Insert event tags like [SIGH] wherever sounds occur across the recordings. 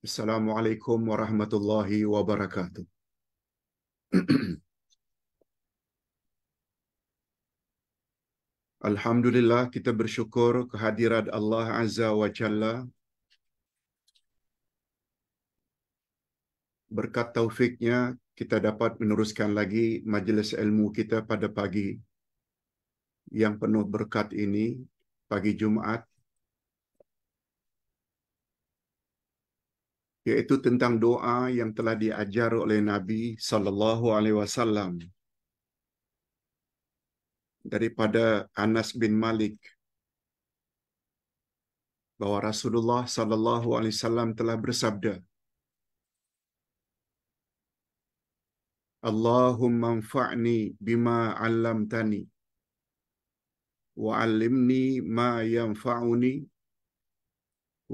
Assalamualaikum warahmatullahi wabarakatuh. Alhamdulillah kita bersyukur kehadirat Allah Azza wa Jalla. Berkat taufiknya kita dapat meneruskan lagi majelis ilmu kita pada pagi yang penuh berkat ini, pagi Jumat. iaitu tentang doa yang telah diajar oleh Nabi sallallahu alaihi wasallam daripada Anas bin Malik bahawa Rasulullah sallallahu alaihi wasallam telah bersabda Allahumma anfa'ni bima 'allamtani wa 'allimni ma yanfa'uni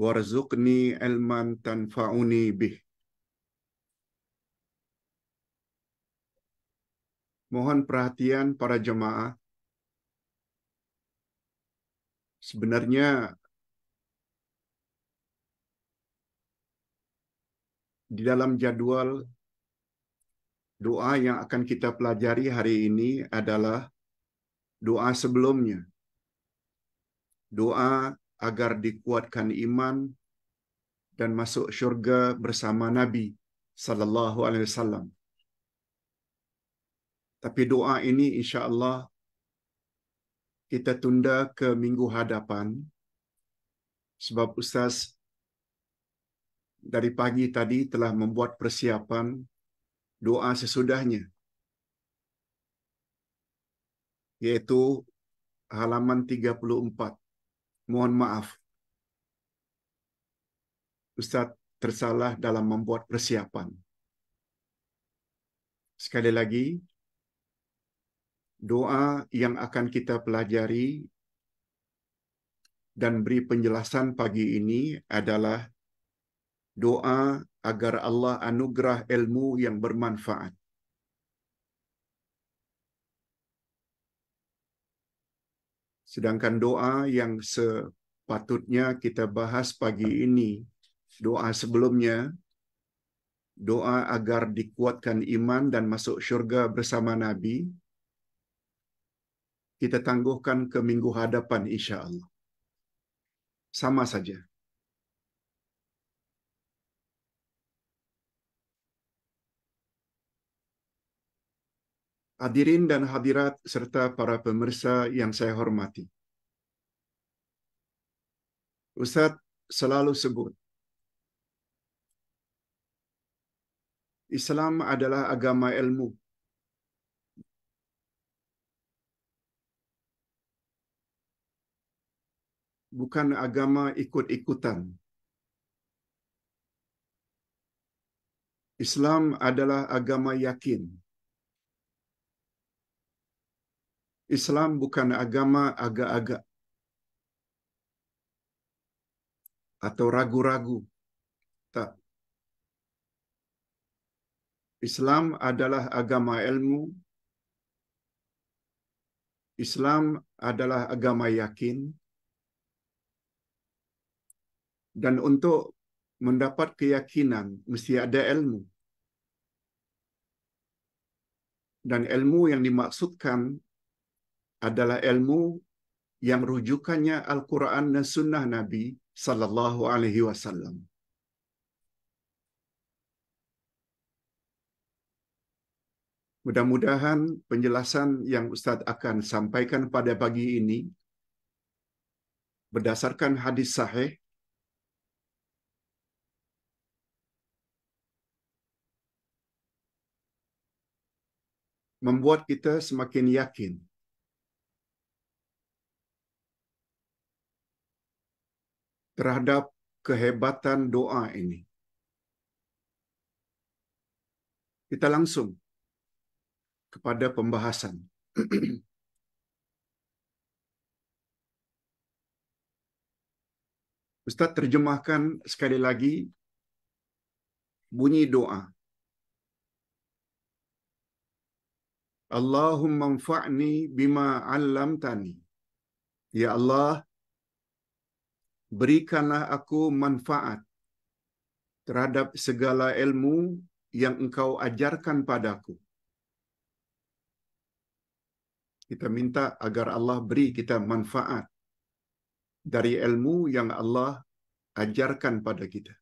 warzuqni ilman tanfa'uni bih. Mohon perhatian para jemaah. Sebenarnya di dalam jadwal doa yang akan kita pelajari hari ini adalah doa sebelumnya. Doa agar dikuatkan iman dan masuk syurga bersama Nabi sallallahu alaihi wasallam. Tapi doa ini insya-Allah kita tunda ke minggu hadapan sebab ustaz dari pagi tadi telah membuat persiapan doa sesudahnya yaitu halaman 34 mohon maaf. Ustadz tersalah dalam membuat persiapan. Sekali lagi, doa yang akan kita pelajari dan beri penjelasan pagi ini adalah doa agar Allah anugerah ilmu yang bermanfaat. Sedangkan doa yang sepatutnya kita bahas pagi ini, doa sebelumnya, doa agar dikuatkan iman dan masuk syurga bersama Nabi, kita tangguhkan ke minggu hadapan insya Allah. Sama saja. hadirin dan hadirat serta para pemirsa yang saya hormati. Ustadz selalu sebut, Islam adalah agama ilmu. Bukan agama ikut-ikutan. Islam adalah agama yakin. Islam bukan agama agak-agak atau ragu-ragu. Tak. Islam adalah agama ilmu. Islam adalah agama yakin. Dan untuk mendapat keyakinan mesti ada ilmu. Dan ilmu yang dimaksudkan adalah ilmu yang rujukannya Al-Quran dan Sunnah Nabi Sallallahu Alaihi Wasallam. Mudah-mudahan penjelasan yang Ustadz akan sampaikan pada pagi ini berdasarkan hadis sahih membuat kita semakin yakin terhadap kehebatan doa ini. Kita langsung kepada pembahasan. [CLEARS THROAT] Ustaz terjemahkan sekali lagi bunyi doa. Allahumma anfa'ni bima 'allamtani. Ya Allah, berikanlah aku manfaat terhadap segala ilmu yang engkau ajarkan padaku. Kita minta agar Allah beri kita manfaat dari ilmu yang Allah ajarkan pada kita.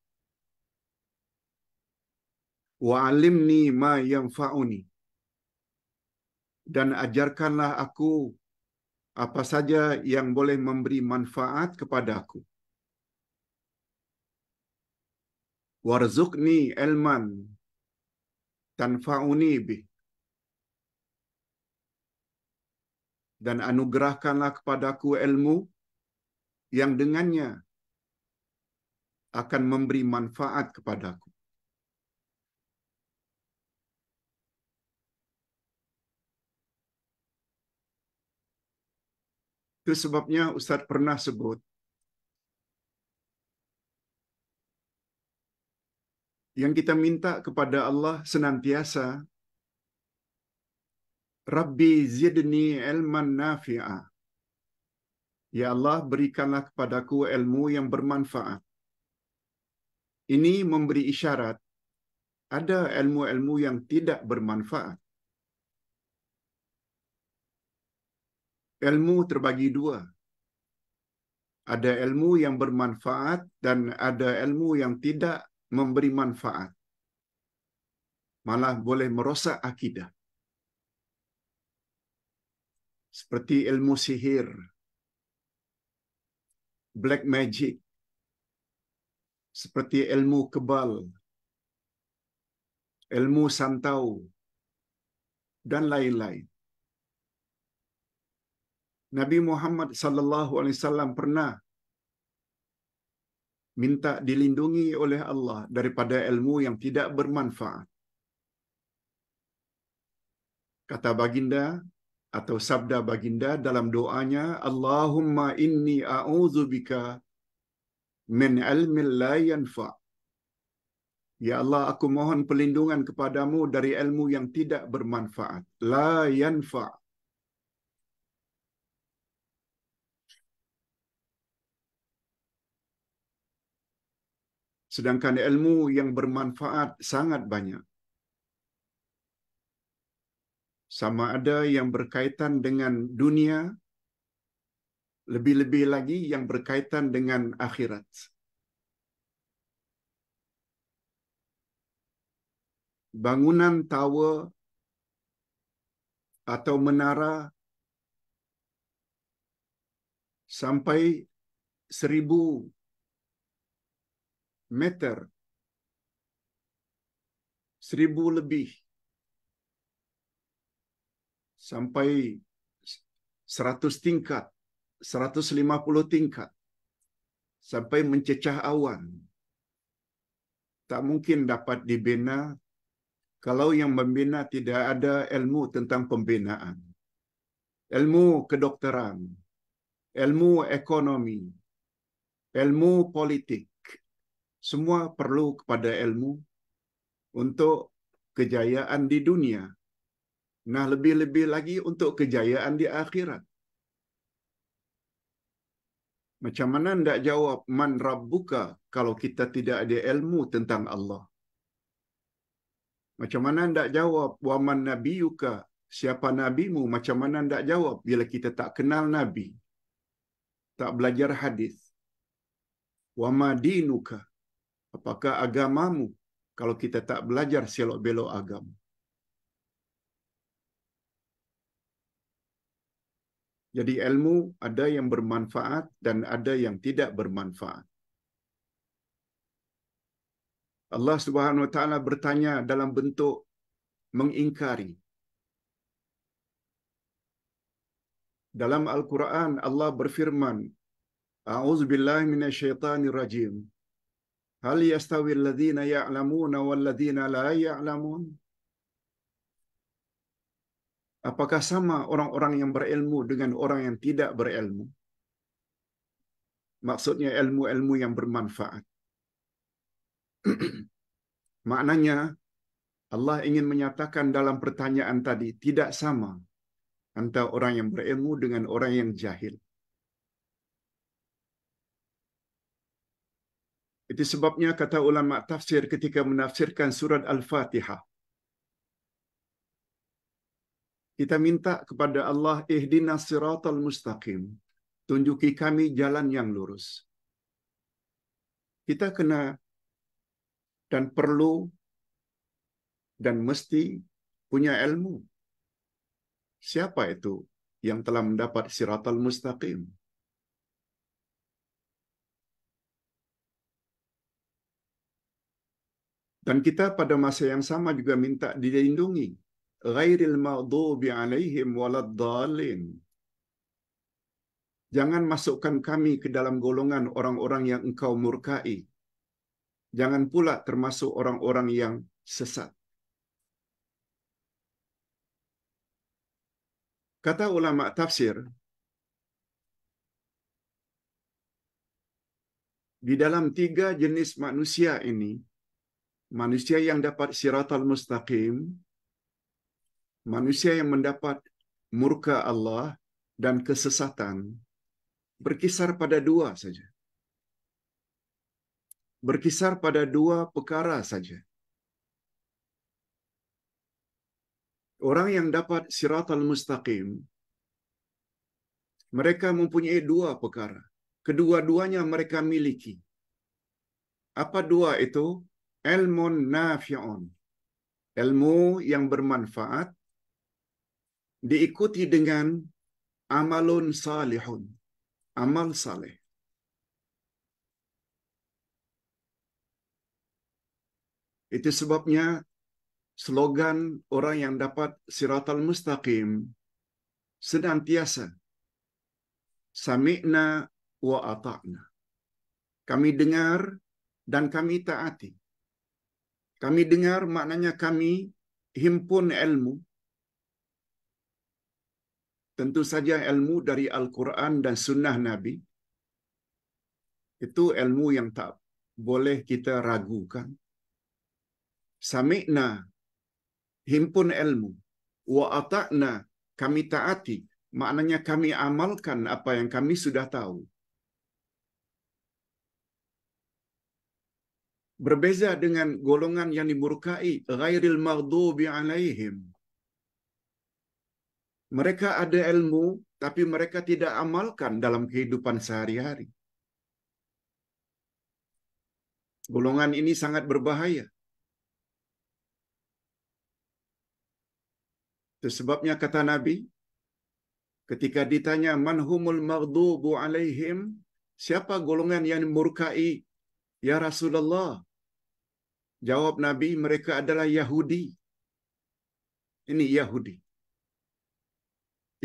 Wa'alimni ma fauni Dan ajarkanlah aku apa saja yang boleh memberi manfaat kepada aku. warzukni ilman tanfa'uni bih. Dan anugerahkanlah kepadaku ilmu yang dengannya akan memberi manfaat kepadaku. Itu sebabnya Ustadz pernah sebut yang kita minta kepada Allah senantiasa Rabbi zidni ilman nafi'a Ya Allah berikanlah kepadaku ilmu yang bermanfaat Ini memberi isyarat ada ilmu-ilmu yang tidak bermanfaat Ilmu terbagi dua ada ilmu yang bermanfaat dan ada ilmu yang tidak memberi manfaat, malah boleh merosak akidah. Seperti ilmu sihir, black magic, seperti ilmu kebal, ilmu santau, dan lain-lain. Nabi Muhammad sallallahu alaihi wasallam pernah minta dilindungi oleh Allah daripada ilmu yang tidak bermanfaat. Kata baginda atau sabda baginda dalam doanya, Allahumma inni a'udzubika min ilmin la yanfa. Ya Allah, aku mohon perlindungan kepadamu dari ilmu yang tidak bermanfaat. La yanfa' Sedangkan ilmu yang bermanfaat sangat banyak. Sama ada yang berkaitan dengan dunia, lebih-lebih lagi yang berkaitan dengan akhirat. Bangunan tower atau menara sampai seribu meter. Seribu lebih. Sampai seratus tingkat. seratus lima puluh tingkat. Sampai mencecah awan. Tak mungkin dapat dibina kalau yang membina tidak ada ilmu tentang pembinaan. Ilmu kedokteran, ilmu ekonomi, ilmu politik, semua perlu kepada ilmu untuk kejayaan di dunia. Nah, lebih-lebih lagi untuk kejayaan di akhirat. Macam mana tidak jawab man rabbuka kalau kita tidak ada ilmu tentang Allah? Macam mana tidak jawab wa man nabiyuka siapa nabimu? Macam mana tidak jawab bila kita tak kenal nabi? Tak belajar hadis. Wa ma dinuka? apakah agamamu kalau kita tak belajar selok belok agama. Jadi ilmu ada yang bermanfaat dan ada yang tidak bermanfaat. Allah Subhanahu wa taala bertanya dalam bentuk mengingkari. Dalam Al-Qur'an Allah berfirman, A'udzu mina syaitanir rajim. Hal yastawil ladzina ya'lamuna wal la ya'lamun? Apakah sama orang-orang yang berilmu dengan orang yang tidak berilmu? Maksudnya ilmu-ilmu yang bermanfaat. [CLEARS THROAT] Maknanya Allah ingin menyatakan dalam pertanyaan tadi tidak sama antara orang yang berilmu dengan orang yang jahil. Itu sebabnya kata ulama tafsir ketika menafsirkan surat Al-Fatihah. Kita minta kepada Allah, ihdina siratal mustaqim. Tunjuki kami jalan yang lurus. Kita kena dan perlu dan mesti punya ilmu. Siapa itu yang telah mendapat siratal mustaqim? Dan kita pada masa yang sama juga minta dilindungi. Ghairil maghdubi alaihim waladdallin. Jangan masukkan kami ke dalam golongan orang-orang yang engkau murkai. Jangan pula termasuk orang-orang yang sesat. Kata ulama tafsir, di dalam tiga jenis manusia ini, Manusia yang dapat siratal mustaqim, manusia yang mendapat murka Allah dan kesesatan berkisar pada dua saja. Berkisar pada dua perkara saja. Orang yang dapat siratal mustaqim, mereka mempunyai dua perkara. Kedua-duanya mereka miliki. Apa dua itu? ilmun nafi'un. Ilmu yang bermanfaat diikuti dengan amalun salihun. Amal saleh. Itu sebabnya slogan orang yang dapat siratal mustaqim senantiasa sami'na wa ata'na. Kami dengar dan kami taati. Kami dengar maknanya kami himpun ilmu. Tentu saja ilmu dari Al-Quran dan Sunnah Nabi. Itu ilmu yang tak boleh kita ragukan. Sami'na himpun ilmu. Wa atakna kami taati. Maknanya kami amalkan apa yang kami sudah tahu. Berbeza dengan golongan yang dimurkai, ghairil maghdubi alaihim. Mereka ada ilmu, tapi mereka tidak amalkan dalam kehidupan sehari-hari. Golongan ini sangat berbahaya. Sebabnya kata Nabi, ketika ditanya manhumul maghdubu alaihim, siapa golongan yang dimurkai Ya Rasulullah. Jawab Nabi, mereka adalah Yahudi. Ini Yahudi.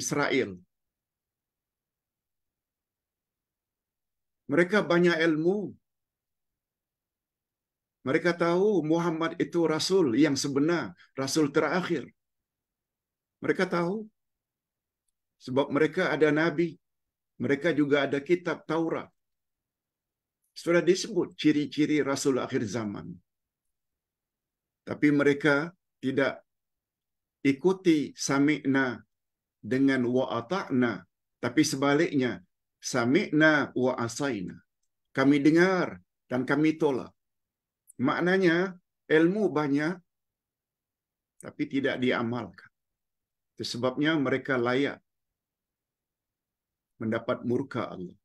Israel. Mereka banyak ilmu. Mereka tahu Muhammad itu rasul yang sebenar, rasul terakhir. Mereka tahu sebab mereka ada nabi, mereka juga ada kitab Taurat. Sudah disebut ciri-ciri Rasul akhir zaman. Tapi mereka tidak ikuti sami'na dengan wa'ata'na. Tapi sebaliknya, sami'na wa'asaina. Kami dengar dan kami tolak. Maknanya ilmu banyak, tapi tidak diamalkan. Itu sebabnya mereka layak mendapat murka Allah.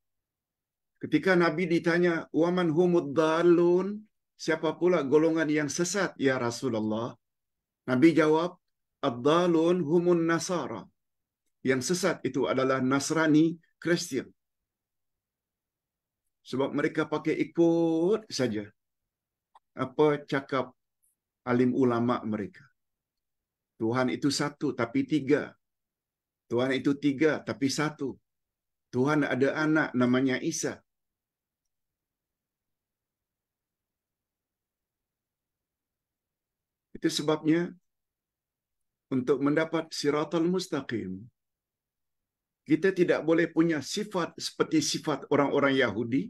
Ketika Nabi ditanya, "Waman humud dalun?" Siapa pula golongan yang sesat ya Rasulullah? Nabi jawab, "Ad-dalun humun nasara." Yang sesat itu adalah Nasrani Kristian. Sebab mereka pakai ikut saja apa cakap alim ulama mereka. Tuhan itu satu tapi tiga. Tuhan itu tiga tapi satu. Tuhan ada anak namanya Isa. Itu sebabnya untuk mendapat siratal mustaqim, kita tidak boleh punya sifat seperti sifat orang-orang Yahudi,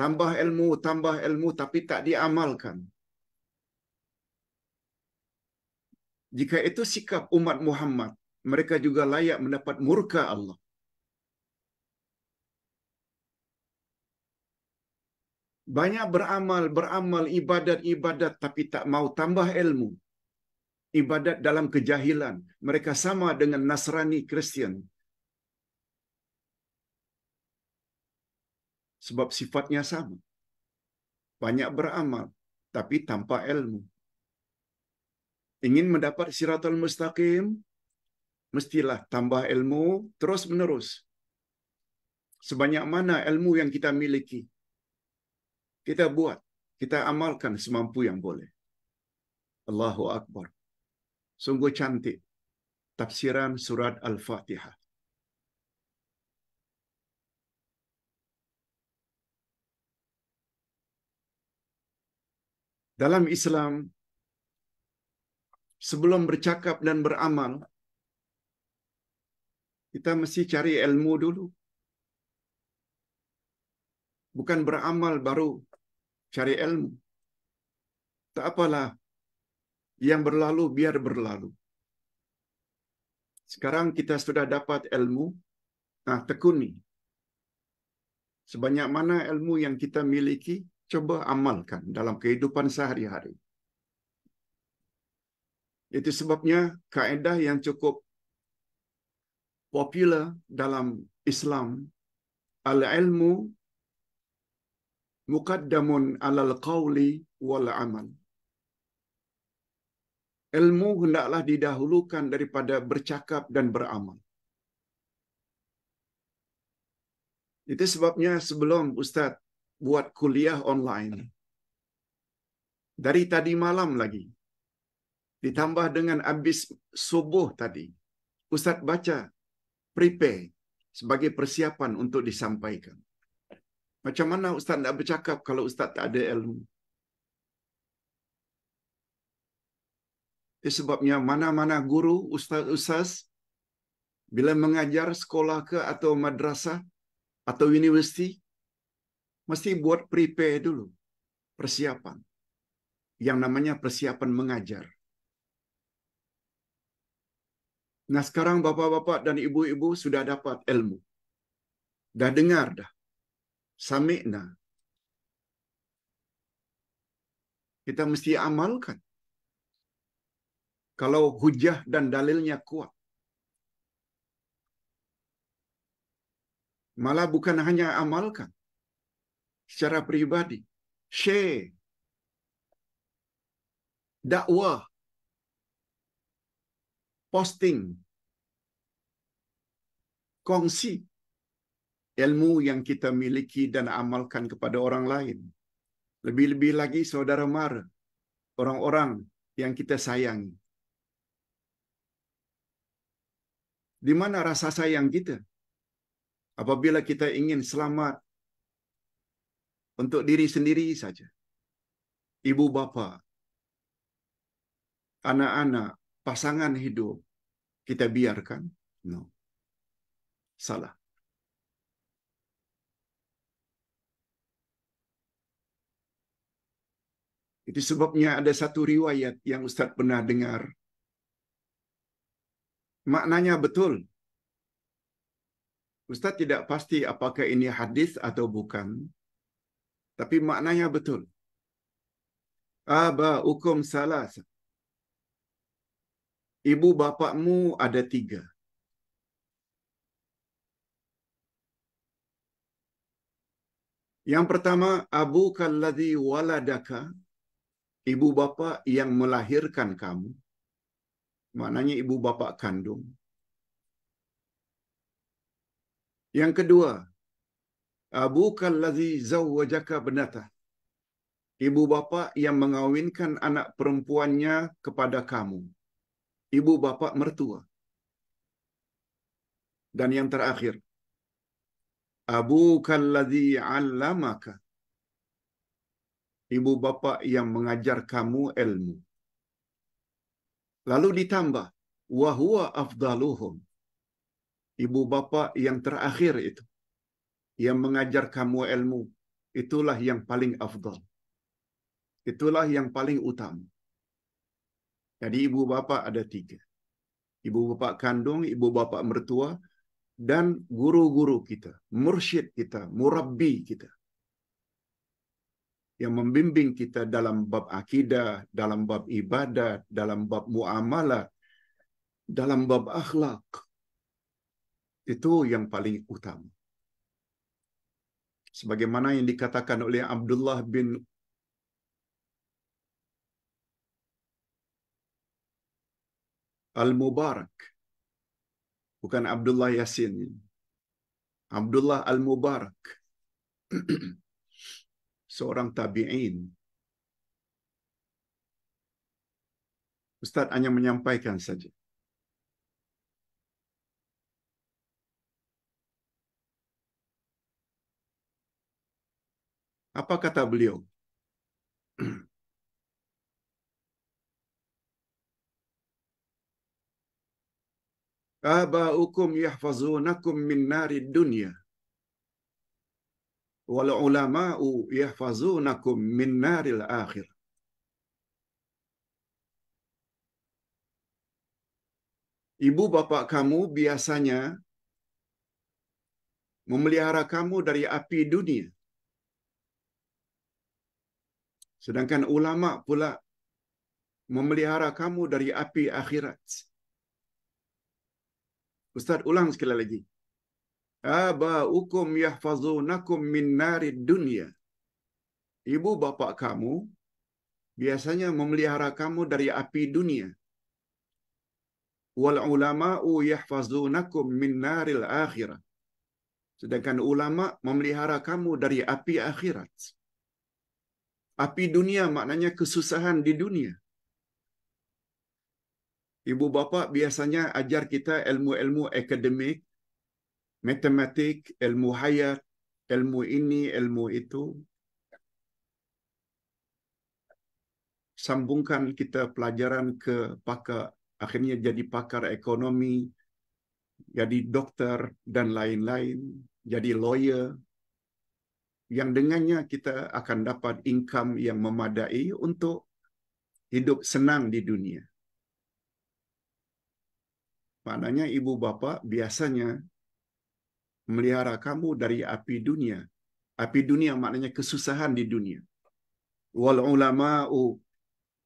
tambah ilmu, tambah ilmu tapi tak diamalkan. Jika itu sikap umat Muhammad, mereka juga layak mendapat murka Allah. Banyak beramal, beramal, ibadat-ibadat, tapi tak mau tambah ilmu. Ibadat dalam kejahilan. Mereka sama dengan Nasrani Kristian. Sebab sifatnya sama. Banyak beramal, tapi tanpa ilmu. Ingin mendapat siratul mustaqim, mestilah tambah ilmu terus-menerus. Sebanyak mana ilmu yang kita miliki? Kita buat, kita amalkan semampu yang boleh. Allahu Akbar. Sungguh cantik. Tafsiran surat Al-Fatihah. Dalam Islam, sebelum bercakap dan beramal, kita mesti cari ilmu dulu. Bukan beramal baru cari ilmu. Tak apalah, yang berlalu biar berlalu. Sekarang kita sudah dapat ilmu, nah tekuni. Sebanyak mana ilmu yang kita miliki, coba amalkan dalam kehidupan sehari-hari. Itu sebabnya kaedah yang cukup popular dalam Islam, al-ilmu muqaddamun alal qawli wal amal. Ilmu hendaklah didahulukan daripada bercakap dan beramal. Itu sebabnya sebelum Ustaz buat kuliah online, dari tadi malam lagi, ditambah dengan habis subuh tadi, Ustaz baca prepare sebagai persiapan untuk disampaikan. Macam mana Ustaz nak bercakap kalau Ustaz tak ada ilmu? Eh, sebabnya mana-mana guru, ustaz-ustaz, bila mengajar sekolah ke atau madrasah atau universiti, mesti buat prepare dulu persiapan. Yang namanya persiapan mengajar. Nah sekarang bapak-bapak dan ibu-ibu sudah dapat ilmu. Dah dengar dah. Sami'na. Kita mesti amalkan. Kalau hujah dan dalilnya kuat. Malah bukan hanya amalkan. Secara pribadi. Share. Dakwah. Posting. Kongsi ilmu yang kita miliki dan amalkan kepada orang lain. Lebih-lebih lagi saudara mara, orang-orang yang kita sayangi. Di mana rasa sayang kita? Apabila kita ingin selamat untuk diri sendiri saja. Ibu bapa, anak-anak, pasangan hidup, kita biarkan? No. Salah. Itu sebabnya ada satu riwayat yang Ustadz pernah dengar. Maknanya betul. Ustadz tidak pasti apakah ini hadis atau bukan. Tapi maknanya betul. Aba ukum salas. Ibu bapakmu ada tiga. Yang pertama, abu kalladhi waladaka ibu bapa yang melahirkan kamu, maknanya ibu bapa kandung. Yang kedua, abukal ladzi zawwajaka benata. Ibu bapa yang mengawinkan anak perempuannya kepada kamu. Ibu bapa mertua. Dan yang terakhir, abukal ladzi 'allamaka ibu bapa yang mengajar kamu ilmu. Lalu ditambah, wahua afdaluhum. Ibu bapa yang terakhir itu, yang mengajar kamu ilmu, itulah yang paling afdal. Itulah yang paling utama. Jadi ibu bapa ada tiga. Ibu bapa kandung, ibu bapa mertua, dan guru-guru kita, mursyid kita, murabbi kita yang membimbing kita dalam bab akidah, dalam bab ibadat, dalam bab muamalah, dalam bab akhlak. Itu yang paling utama. Sebagaimana yang dikatakan oleh Abdullah bin Al-Mubarak. Bukan Abdullah Yasin. Abdullah Al-Mubarak. [CLEARS THROAT] seorang tabi'in. Ustaz hanya menyampaikan saja. Apa kata beliau? [CLEARS THROAT] Abaukum yahfazunakum min nari dunia." wal ulama'u yahfazunakum min naril akhir. Ibu bapak kamu biasanya memelihara kamu dari api dunia. Sedangkan ulama pula memelihara kamu dari api akhirat. Ustaz ulang sekali lagi abaukum yahfazunakum min narid dunia. Ibu bapak kamu biasanya memelihara kamu dari api dunia. Wal ulama'u yahfazunakum min naril akhirah. Sedangkan ulama memelihara kamu dari api akhirat. Api dunia maknanya kesusahan di dunia. Ibu bapak biasanya ajar kita ilmu-ilmu akademik matematik, ilmu hayat, ilmu ini, ilmu itu. Sambungkan kita pelajaran ke pakar, akhirnya jadi pakar ekonomi, jadi dokter, dan lain-lain, jadi lawyer. Yang dengannya kita akan dapat income yang memadai untuk hidup senang di dunia. Maknanya ibu bapa biasanya melihara kamu dari api dunia. Api dunia maknanya kesusahan di dunia. Wal ulama'u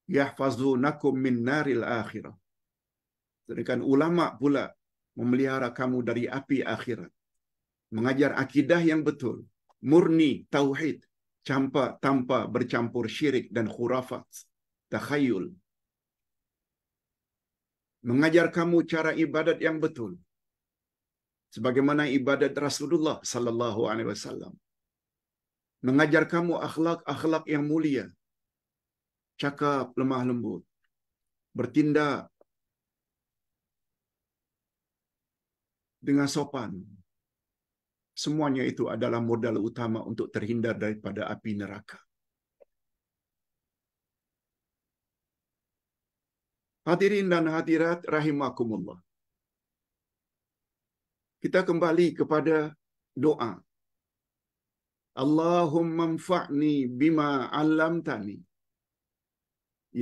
yahfazunakum min naril akhirah. Sedangkan ulama pula memelihara kamu dari api akhirat. Mengajar akidah yang betul, murni tauhid, campa tanpa bercampur syirik dan khurafat, takhayul. Mengajar kamu cara ibadat yang betul, sebagaimana ibadat Rasulullah sallallahu alaihi wasallam mengajar kamu akhlak-akhlak yang mulia cakap lemah lembut bertindak dengan sopan semuanya itu adalah modal utama untuk terhindar daripada api neraka Hadirin dan hadirat rahimakumullah kita kembali kepada doa. Allahumma manfa'ni bima 'allamtani.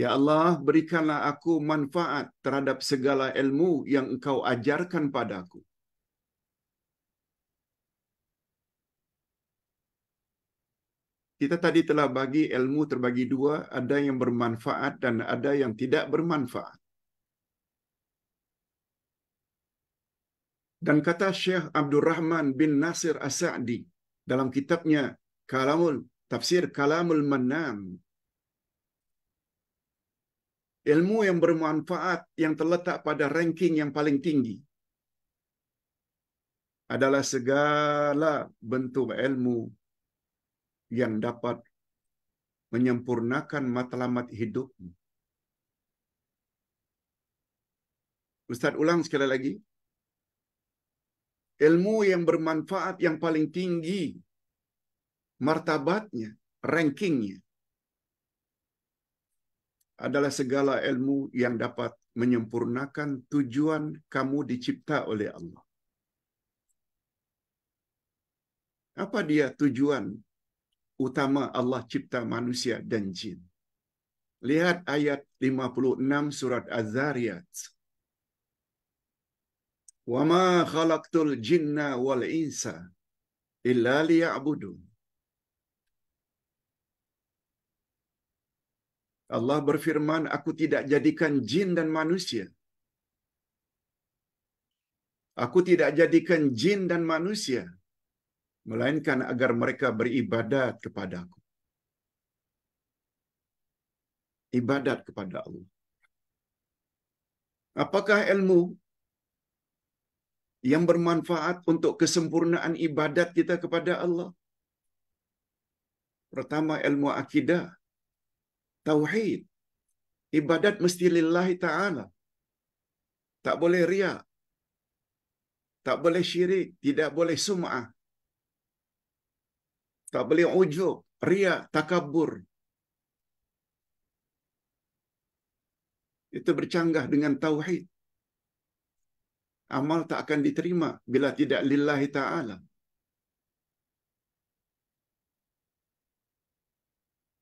Ya Allah, berikanlah aku manfaat terhadap segala ilmu yang Engkau ajarkan padaku. Kita tadi telah bagi ilmu terbagi dua, ada yang bermanfaat dan ada yang tidak bermanfaat. Dan kata Syekh Abdul Rahman bin Nasir As-Sa'di dalam kitabnya Kalamul Tafsir Kalamul Manam, Ilmu yang bermanfaat yang terletak pada ranking yang paling tinggi adalah segala bentuk ilmu yang dapat menyempurnakan matlamat hidupmu. Ustaz ulang sekali lagi, ilmu yang bermanfaat yang paling tinggi martabatnya, rankingnya adalah segala ilmu yang dapat menyempurnakan tujuan kamu dicipta oleh Allah. Apa dia tujuan utama Allah cipta manusia dan jin? Lihat ayat 56 surat Az-Zariyat. Wa ma khalaqtul jinna wal insa illa liya'budun. Allah berfirman, aku tidak jadikan jin dan manusia. Aku tidak jadikan jin dan manusia, melainkan agar mereka beribadat kepada Aku, Ibadat kepada Allah. Apakah ilmu yang bermanfaat untuk kesempurnaan ibadat kita kepada Allah. Pertama ilmu akidah, tauhid. Ibadat mesti lillahi ta'ala. Tak boleh riak. Tak boleh syirik, tidak boleh sum'ah. Tak boleh ujub, riak, takabur. Itu bercanggah dengan tauhid amal tak akan diterima bila tidak lillahi ta'ala.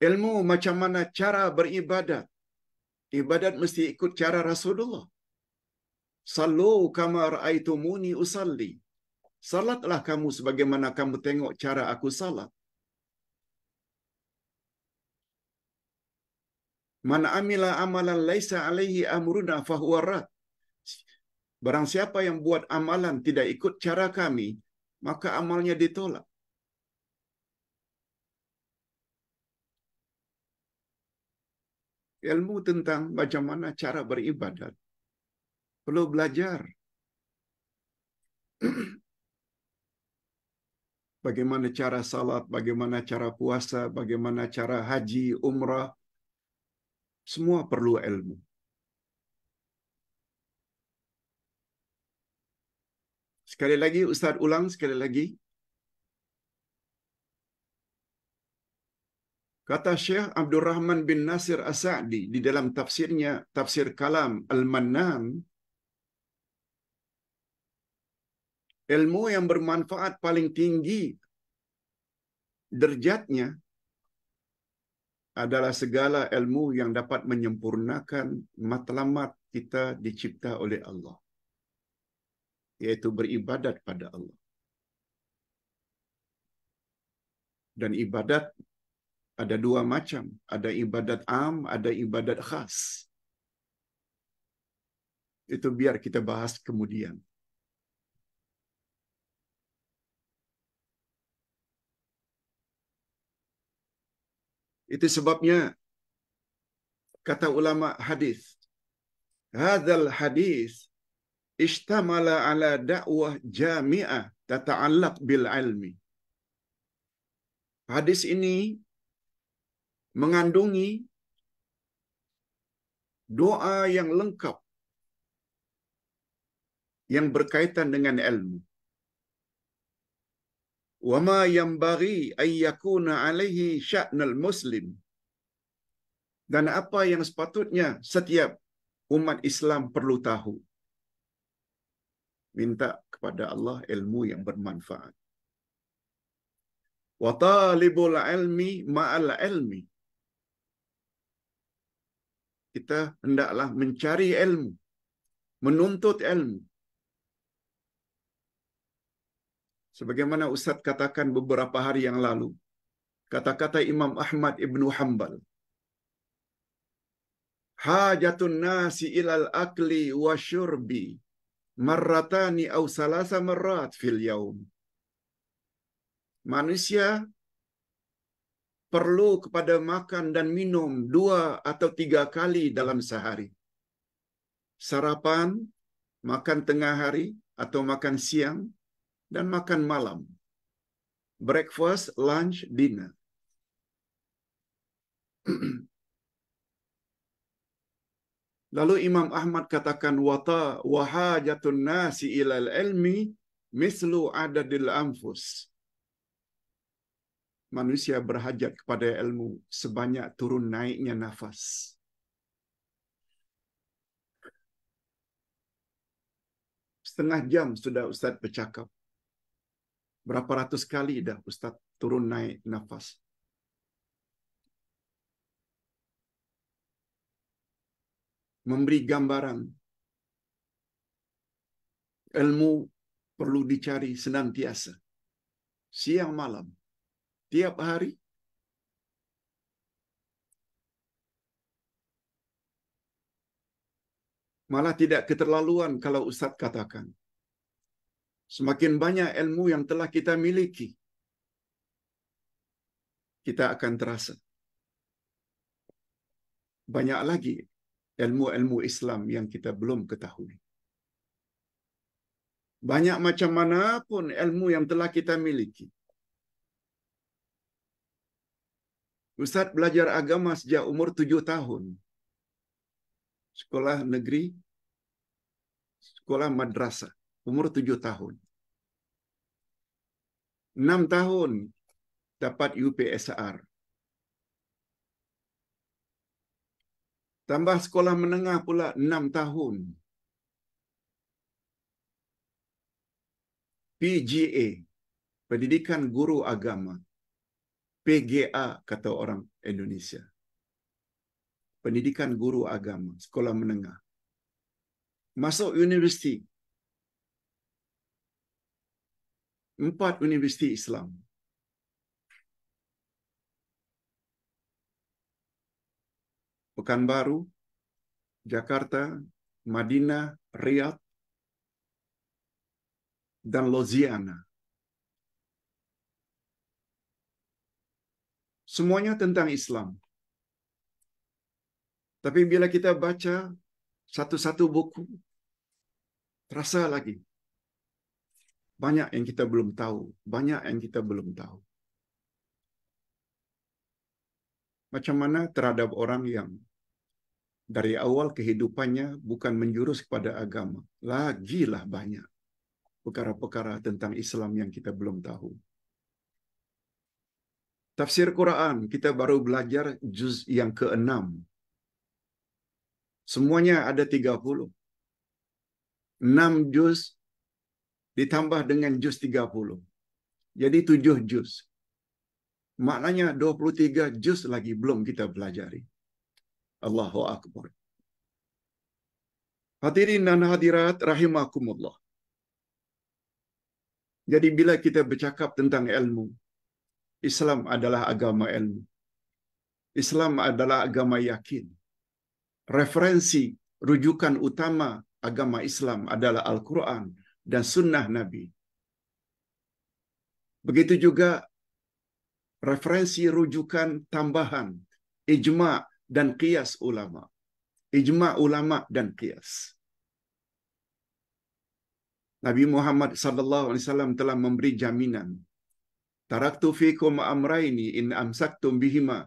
Ilmu macam mana cara beribadat. Ibadat mesti ikut cara Rasulullah. Sallu kamar aitumuni usalli. Salatlah kamu sebagaimana kamu tengok cara aku salat. Man amila amalan laisa alaihi amruna fahuwa rad. Barang siapa yang buat amalan tidak ikut cara kami, maka amalnya ditolak. Ilmu tentang bagaimana cara beribadat perlu belajar. [CLEARS THROAT] bagaimana cara salat, bagaimana cara puasa, bagaimana cara haji, umrah. Semua perlu ilmu. Sekali lagi Ustaz ulang sekali lagi. Kata Syekh Abdul Rahman bin Nasir As-Sa'di di dalam tafsirnya, tafsir kalam Al-Mannam, ilmu yang bermanfaat paling tinggi derjatnya adalah segala ilmu yang dapat menyempurnakan matlamat kita dicipta oleh Allah yaitu beribadat pada Allah. Dan ibadat ada dua macam, ada ibadat am, ada ibadat khas. Itu biar kita bahas kemudian. Itu sebabnya kata ulama hadis, hadal hadis ishtamala ala dakwah jami'ah tata'allaq bil ilmi. Hadis ini mengandungi doa yang lengkap yang berkaitan dengan ilmu. Wa ma yambaghi ay yakuna alaihi sya'nal muslim. Dan apa yang sepatutnya setiap umat Islam perlu tahu. minta kepada Allah ilmu yang bermanfaat. Wa talibul ilmi ma'al ilmi. Kita hendaklah mencari ilmu, menuntut ilmu. Sebagaimana Ustaz katakan beberapa hari yang lalu, kata-kata Imam Ahmad Ibnu Hanbal. Hajatun nasi ilal akli wa syurbi marratani au salasa marrat fil yaum. Manusia perlu kepada makan dan minum dua atau tiga kali dalam sehari. Sarapan, makan tengah hari atau makan siang, dan makan malam. Breakfast, lunch, dinner. [CLEARS THROAT] Lalu Imam Ahmad katakan wata wahajatun nasi ilal ilmi mislu adadil anfus. Manusia berhajat kepada ilmu sebanyak turun naiknya nafas. Setengah jam sudah Ustaz bercakap. Berapa ratus kali dah Ustaz turun naik nafas. memberi gambaran. Ilmu perlu dicari senantiasa. Siang malam. Tiap hari. Malah tidak keterlaluan kalau Ustadz katakan. Semakin banyak ilmu yang telah kita miliki, kita akan terasa. Banyak lagi ilmu-ilmu Islam yang kita belum ketahui. Banyak macam mana pun ilmu yang telah kita miliki. Ustaz belajar agama sejak umur tujuh tahun. Sekolah negeri, sekolah madrasah, umur tujuh tahun. Enam tahun dapat UPSR. Tambah sekolah menengah pula enam tahun. PGA, Pendidikan Guru Agama. PGA kata orang Indonesia. Pendidikan Guru Agama, sekolah menengah. Masuk universiti. Empat universiti Islam Pekanbaru, Jakarta, Madinah, Riyadh, dan Louisiana. Semuanya tentang Islam. Tapi bila kita baca satu-satu buku, terasa lagi banyak yang kita belum tahu, banyak yang kita belum tahu. Macam mana terhadap orang yang dari awal kehidupannya bukan menjurus kepada agama. Lagilah banyak perkara-perkara tentang Islam yang kita belum tahu. Tafsir Quran, kita baru belajar juz yang ke-6. Semuanya ada 30. 6 juz ditambah dengan juz 30. Jadi 7 juz. Maknanya 23 juz lagi belum kita pelajari. Allahu Akbar. Hadirin dan hadirat rahimakumullah. Jadi bila kita bercakap tentang ilmu, Islam adalah agama ilmu. Islam adalah agama yakin. Referensi rujukan utama agama Islam adalah Al-Quran dan sunnah Nabi. Begitu juga referensi rujukan tambahan, ijma' dan kias ulama. Ijma ulama dan kias. Nabi Muhammad sallallahu alaihi wasallam telah memberi jaminan. Taraktu fikum amraini in amsaktum bihima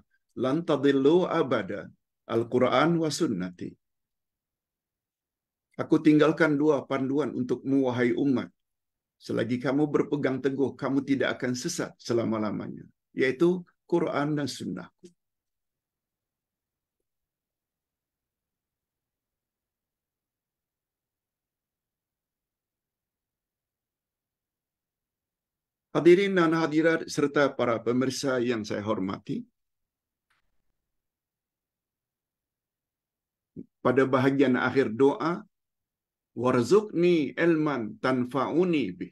lan tadillu abada. Al-Quran wa sunnati. Aku tinggalkan dua panduan untukmu wahai umat. Selagi kamu berpegang teguh, kamu tidak akan sesat selama-lamanya. Yaitu Quran dan sunnahku. Hadirin dan hadirat serta para pemirsa yang saya hormati. Pada bahagian akhir doa, warzukni ilman tanfa'uni bih.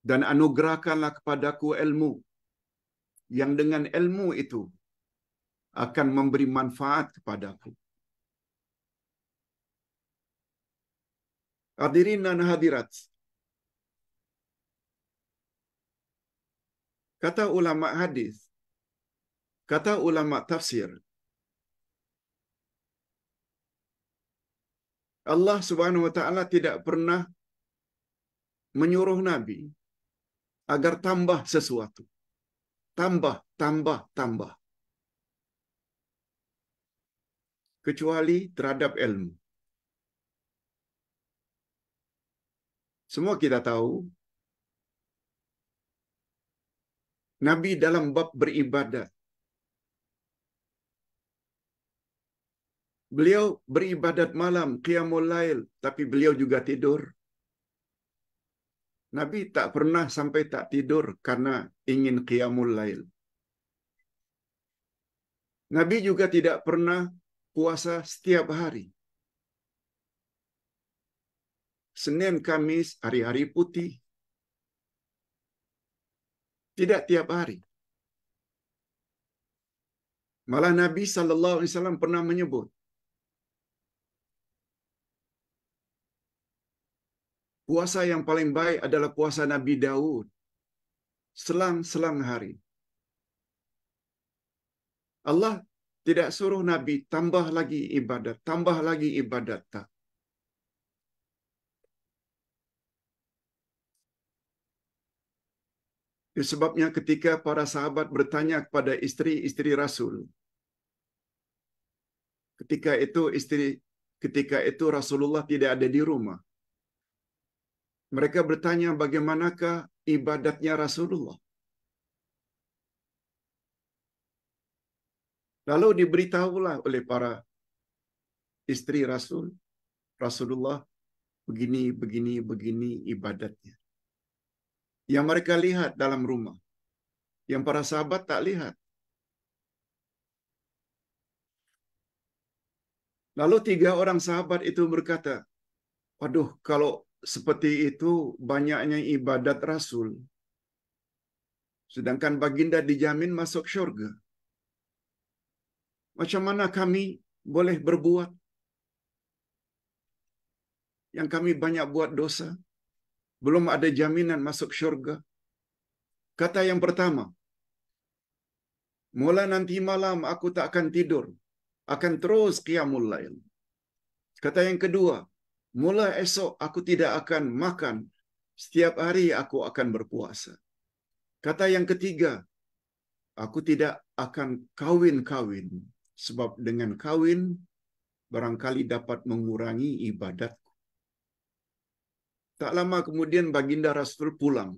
Dan anugerahkanlah kepadaku ilmu yang dengan ilmu itu akan memberi manfaat kepadaku. Hadirin dan hadirat. Kata ulama hadis, kata ulama tafsir, Allah Subhanahu wa taala tidak pernah menyuruh nabi agar tambah sesuatu. Tambah, tambah, tambah. Kecuali terhadap ilmu. Semua kita tahu Nabi dalam bab beribadah. Beliau beribadat malam, qiyamul lail, tapi beliau juga tidur. Nabi tak pernah sampai tak tidur karena ingin qiyamul lail. Nabi juga tidak pernah puasa setiap hari. Senin, Kamis, hari-hari putih. Tidak tiap hari. Malah Nabi sallallahu alaihi wasallam pernah menyebut puasa yang paling baik adalah puasa Nabi Daud selang-selang hari. Allah tidak suruh Nabi tambah lagi ibadat, tambah lagi ibadat tak. Sebabnya ketika para sahabat bertanya kepada istri-istri Rasul. Ketika itu istri ketika itu Rasulullah tidak ada di rumah. Mereka bertanya bagaimanakah ibadatnya Rasulullah. Lalu diberitahulah oleh para istri Rasul, Rasulullah begini, begini, begini ibadatnya yang mereka lihat dalam rumah, yang para sahabat tak lihat. Lalu tiga orang sahabat itu berkata, "Waduh, kalau seperti itu banyaknya ibadat Rasul, sedangkan baginda dijamin masuk syurga. Macam mana kami boleh berbuat? Yang kami banyak buat dosa." belum ada jaminan masuk syurga? Kata yang pertama, mula nanti malam aku tak akan tidur, akan terus qiyamul lail. Kata yang kedua, mula esok aku tidak akan makan, setiap hari aku akan berpuasa. Kata yang ketiga, aku tidak akan kawin-kawin, sebab dengan kawin barangkali dapat mengurangi ibadatku. Tak lama kemudian Baginda Rasul pulang.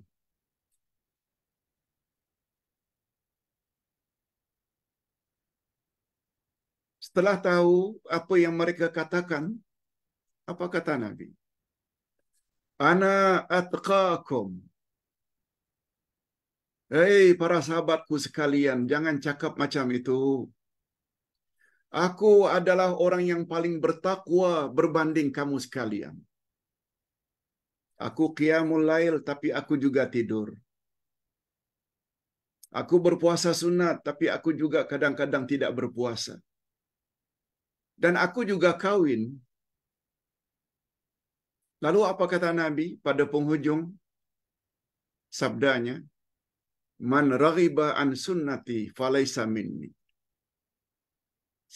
Setelah tahu apa yang mereka katakan, apa kata Nabi? Ana atqakum. Hei para sahabatku sekalian, jangan cakap macam itu. Aku adalah orang yang paling bertakwa berbanding kamu sekalian. Aku qiyamul lail tapi aku juga tidur. Aku berpuasa sunat tapi aku juga kadang-kadang tidak berpuasa. Dan aku juga kawin. Lalu apa kata Nabi pada penghujung sabdanya? Man raghiba an sunnati falaysa minni.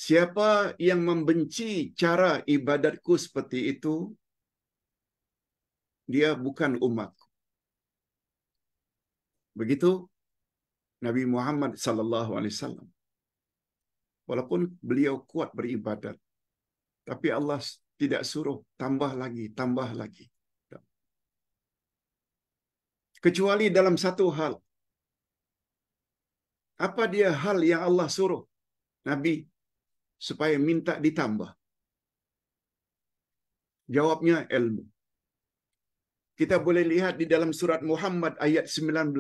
Siapa yang membenci cara ibadatku seperti itu, dia bukan umatku. Begitu Nabi Muhammad sallallahu alaihi wasallam. Walaupun beliau kuat beribadat, tapi Allah tidak suruh tambah lagi, tambah lagi. Kecuali dalam satu hal. Apa dia hal yang Allah suruh Nabi supaya minta ditambah? Jawabnya ilmu. kita boleh lihat di dalam surat Muhammad ayat 19.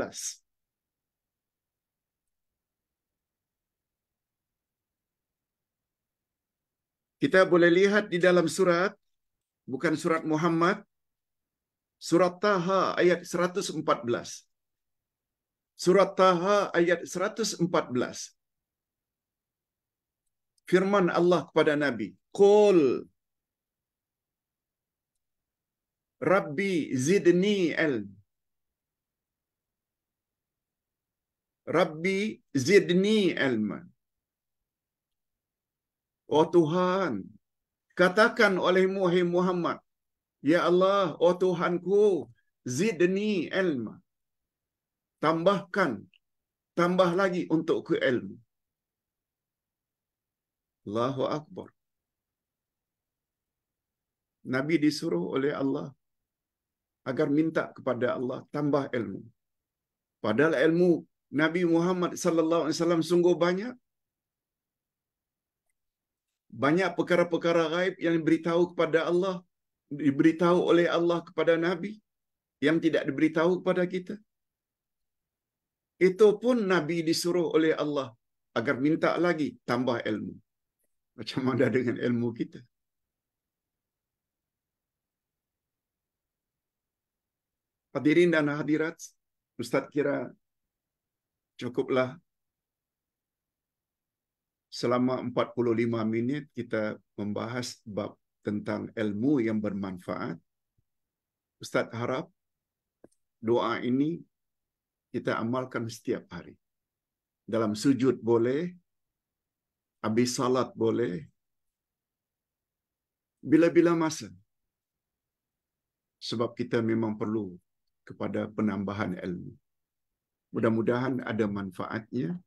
Kita boleh lihat di dalam surat, bukan surat Muhammad, surat Taha ayat 114. Surat Taha ayat 114. Firman Allah kepada Nabi, "Qul Rabbi zidni ilm. Rabbi zidni ilm. Oh Tuhan, katakan oleh Muhi Muhammad, Ya Allah, oh Tuhanku, zidni ilm. Tambahkan, tambah lagi untuk ke ilmu. Allahu Akbar. Nabi disuruh oleh Allah agar minta kepada Allah tambah ilmu. Padahal ilmu Nabi Muhammad sallallahu alaihi wasallam sungguh banyak. Banyak perkara-perkara gaib yang diberitahu kepada Allah, diberitahu oleh Allah kepada Nabi yang tidak diberitahu kepada kita. Itu pun Nabi disuruh oleh Allah agar minta lagi tambah ilmu. Macam mana dengan ilmu kita? Hadirin dan hadirat, Ustadz kira cukuplah selama 45 minit kita membahas bab tentang ilmu yang bermanfaat. Ustadz harap doa ini kita amalkan setiap hari. Dalam sujud boleh, habis salat boleh, bila-bila masa. Sebab kita memang perlu kepada penambahan ilmu. Hmm. Mudah-mudahan ada manfaatnya